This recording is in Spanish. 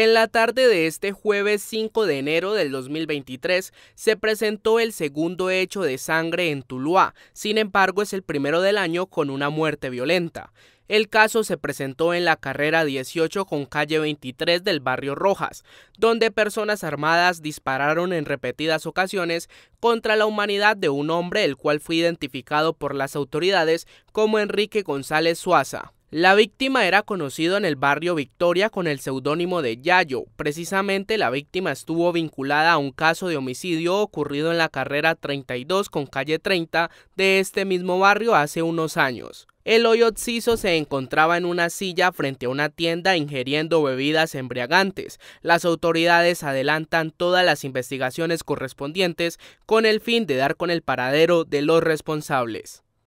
En la tarde de este jueves 5 de enero del 2023 se presentó el segundo hecho de sangre en Tuluá, sin embargo es el primero del año con una muerte violenta. El caso se presentó en la carrera 18 con calle 23 del barrio Rojas, donde personas armadas dispararon en repetidas ocasiones contra la humanidad de un hombre el cual fue identificado por las autoridades como Enrique González Suaza. La víctima era conocido en el barrio Victoria con el seudónimo de Yayo. Precisamente la víctima estuvo vinculada a un caso de homicidio ocurrido en la carrera 32 con calle 30 de este mismo barrio hace unos años. El hoyotciso se encontraba en una silla frente a una tienda ingiriendo bebidas embriagantes. Las autoridades adelantan todas las investigaciones correspondientes con el fin de dar con el paradero de los responsables.